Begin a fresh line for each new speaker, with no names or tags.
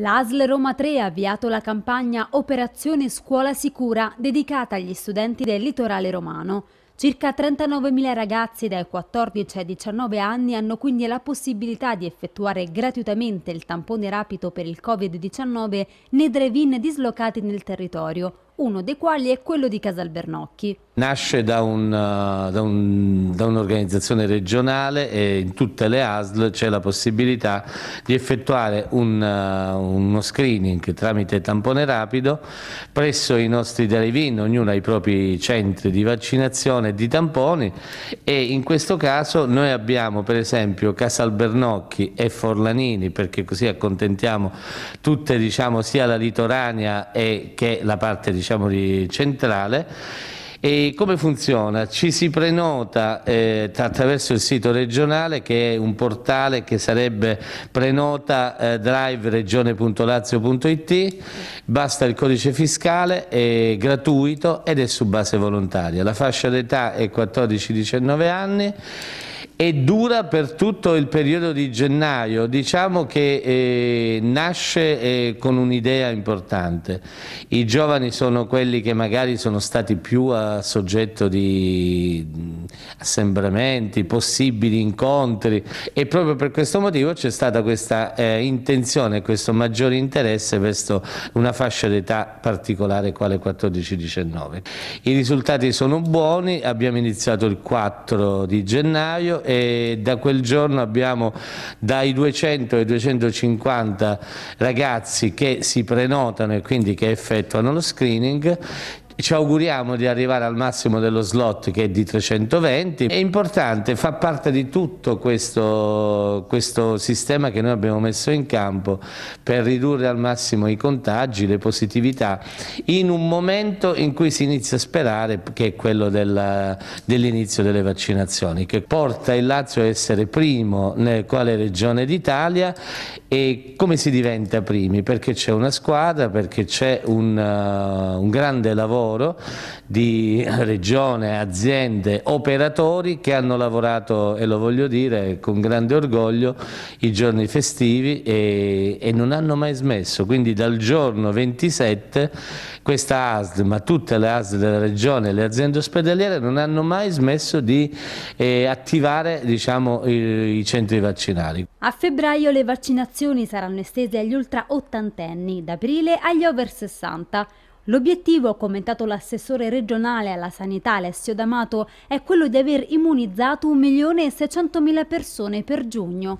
L'ASL Roma 3 ha avviato la campagna Operazione Scuola Sicura dedicata agli studenti del litorale romano. Circa 39.000 ragazzi dai 14 ai 19 anni hanno quindi la possibilità di effettuare gratuitamente il tampone rapido per il Covid-19 nei drive-in dislocati nel territorio, uno dei quali è quello di Casalbernocchi.
Nasce da, un, eh, da, un, da un'organizzazione regionale e in tutte le ASL c'è la possibilità di effettuare un, eh, uno screening tramite tampone rapido presso i nostri drive-in, ognuno ha i propri centri di vaccinazione e di tamponi e in questo caso noi abbiamo per esempio Casalbernocchi e Forlanini perché così accontentiamo tutte diciamo, sia la litorania che la parte diciamo, diciamo, di centrale. E come funziona? Ci si prenota eh, attraverso il sito regionale che è un portale che sarebbe prenota eh, driveregione.lazio.it, basta il codice fiscale, è gratuito ed è su base volontaria. La fascia d'età è 14-19 anni e dura per tutto il periodo di gennaio, diciamo che eh, nasce eh, con un'idea importante. I giovani sono quelli che magari sono stati più a soggetto di mm, assembramenti, possibili incontri e proprio per questo motivo c'è stata questa eh, intenzione, questo maggiore interesse verso una fascia d'età particolare quale 14-19. I risultati sono buoni, abbiamo iniziato il 4 di gennaio e da quel giorno abbiamo dai 200 ai 250 ragazzi che si prenotano e quindi che effettuano lo screening ci auguriamo di arrivare al massimo dello slot che è di 320. È importante, fa parte di tutto questo, questo sistema che noi abbiamo messo in campo per ridurre al massimo i contagi, le positività, in un momento in cui si inizia a sperare che è quello dell'inizio dell delle vaccinazioni, che porta il Lazio a essere primo nel quale regione d'Italia e come si diventa primi? Perché c'è una squadra, perché c'è un, uh, un grande lavoro lavoro di regione, aziende, operatori che hanno lavorato, e lo voglio dire con grande orgoglio, i giorni festivi e, e non hanno mai smesso. Quindi dal giorno 27 questa ASD, ma tutte le ASD della regione e le aziende ospedaliere non hanno mai smesso di eh, attivare diciamo, i, i centri vaccinali.
A febbraio le vaccinazioni saranno estese agli ultra ottantenni, da aprile agli over 60. L'obiettivo, commentato l'assessore regionale alla sanità Alessio D'Amato, è quello di aver immunizzato 1.600.000 persone per giugno.